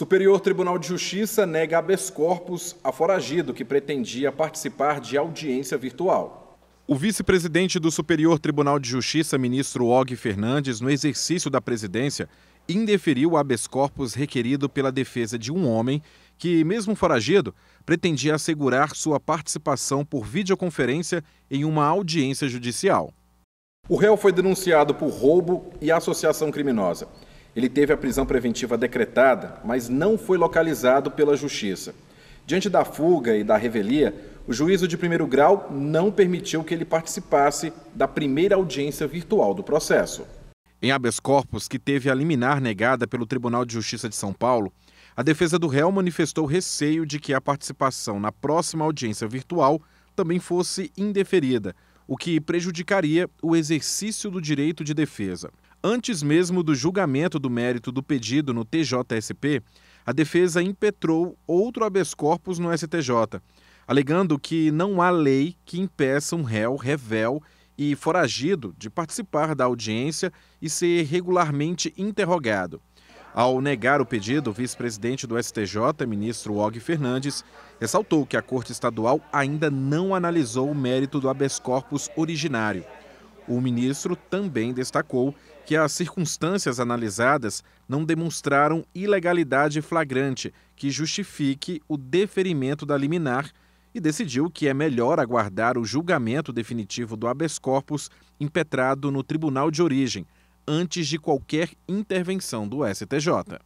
Superior Tribunal de Justiça nega habeas corpus a foragido que pretendia participar de audiência virtual. O vice-presidente do Superior Tribunal de Justiça, ministro Og Fernandes, no exercício da presidência, indeferiu o habeas corpus requerido pela defesa de um homem que, mesmo foragido, pretendia assegurar sua participação por videoconferência em uma audiência judicial. O réu foi denunciado por roubo e associação criminosa. Ele teve a prisão preventiva decretada, mas não foi localizado pela Justiça. Diante da fuga e da revelia, o juízo de primeiro grau não permitiu que ele participasse da primeira audiência virtual do processo. Em habeas corpus, que teve a liminar negada pelo Tribunal de Justiça de São Paulo, a defesa do réu manifestou receio de que a participação na próxima audiência virtual também fosse indeferida, o que prejudicaria o exercício do direito de defesa. Antes mesmo do julgamento do mérito do pedido no TJSP, a defesa impetrou outro habeas corpus no STJ, alegando que não há lei que impeça um réu, revel e foragido de participar da audiência e ser regularmente interrogado. Ao negar o pedido, o vice-presidente do STJ, ministro Og Fernandes, ressaltou que a Corte Estadual ainda não analisou o mérito do habeas corpus originário. O ministro também destacou que as circunstâncias analisadas não demonstraram ilegalidade flagrante que justifique o deferimento da liminar e decidiu que é melhor aguardar o julgamento definitivo do habeas corpus impetrado no tribunal de origem, antes de qualquer intervenção do STJ.